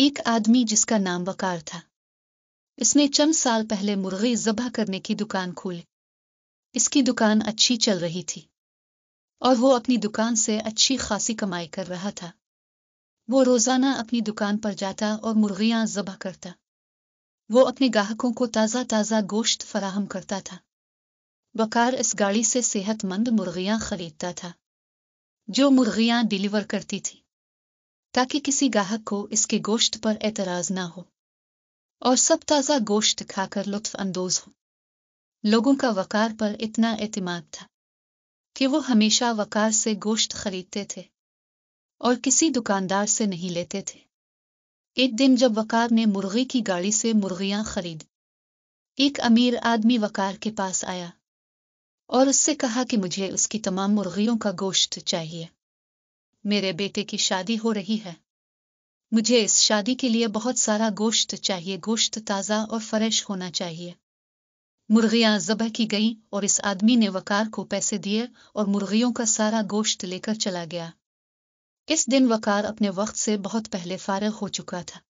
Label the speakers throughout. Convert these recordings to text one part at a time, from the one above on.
Speaker 1: एक आदमी जिसका नाम वकार था इसने चंद साल पहले मुर्गी जबह करने की दुकान खोली इसकी दुकान अच्छी चल रही थी और वो अपनी दुकान से अच्छी खासी कमाई कर रहा था वो रोजाना अपनी दुकान पर जाता और मुर्गियां जबह करता वो अपने ग्राहकों को ताज़ा ताज़ा गोश्त फराहम करता था बकार इस गाड़ी से सेहतमंद मुर्गियां खरीदता था जो मुर्गियां डिलीवर करती थी ताकि किसी गाहक को इसके गोश्त पर एतराज ना हो और सब ताज़ा गोश्त खाकर लुत्फ अंदोज हो लोगों का वकार पर इतना एतमाद था कि वो हमेशा वकार से गोश्त खरीदते थे और किसी दुकानदार से नहीं लेते थे एक दिन जब वकार ने मुर्गी की गाड़ी से मुर्गियां खरीद एक अमीर आदमी वकार के पास आया और उससे कहा कि मुझे उसकी तमाम मुर्गियों का गोश्त चाहिए मेरे बेटे की शादी हो रही है मुझे इस शादी के लिए बहुत सारा गोश्त चाहिए गोश्त ताज़ा और फ्रेश होना चाहिए मुर्गियां जबह की गई और इस आदमी ने वकार को पैसे दिए और मुर्गियों का सारा गोश्त लेकर चला गया इस दिन वकार अपने वक्त से बहुत पहले फारग हो चुका था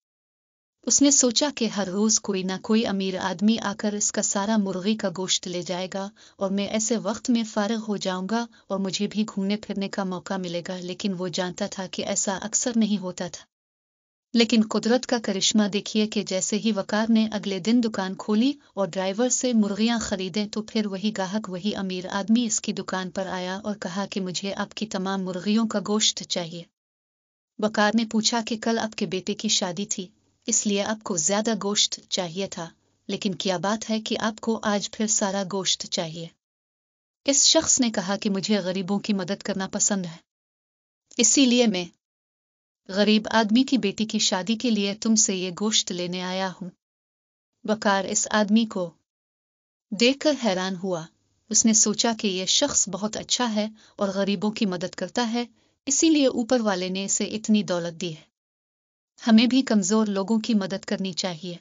Speaker 1: उसने सोचा कि हर रोज कोई ना कोई अमीर आदमी आकर इसका सारा मुर्गी का गोश्त ले जाएगा और मैं ऐसे वक्त में फारग हो जाऊंगा और मुझे भी घूमने फिरने का मौका मिलेगा लेकिन वो जानता था कि ऐसा अक्सर नहीं होता था लेकिन कुदरत का करिश्मा देखिए कि जैसे ही वकार ने अगले दिन दुकान खोली और ड्राइवर से मुर्गियां खरीदें तो फिर वही गाहक वही अमीर आदमी इसकी दुकान पर आया और कहा कि मुझे आपकी तमाम मुर्गियों का गोश्त चाहिए वकार ने पूछा कि कल आपके बेटे की शादी थी इसलिए आपको ज्यादा गोश्त चाहिए था लेकिन क्या बात है कि आपको आज फिर सारा गोश्त चाहिए इस शख्स ने कहा कि मुझे गरीबों की मदद करना पसंद है इसीलिए मैं गरीब आदमी की बेटी की शादी के लिए तुमसे ये गोश्त लेने आया हूं बकार इस आदमी को देखकर हैरान हुआ उसने सोचा कि यह शख्स बहुत अच्छा है और गरीबों की मदद करता है इसीलिए ऊपर वाले ने इसे इतनी दौलत दी है हमें भी कमजोर लोगों की मदद करनी चाहिए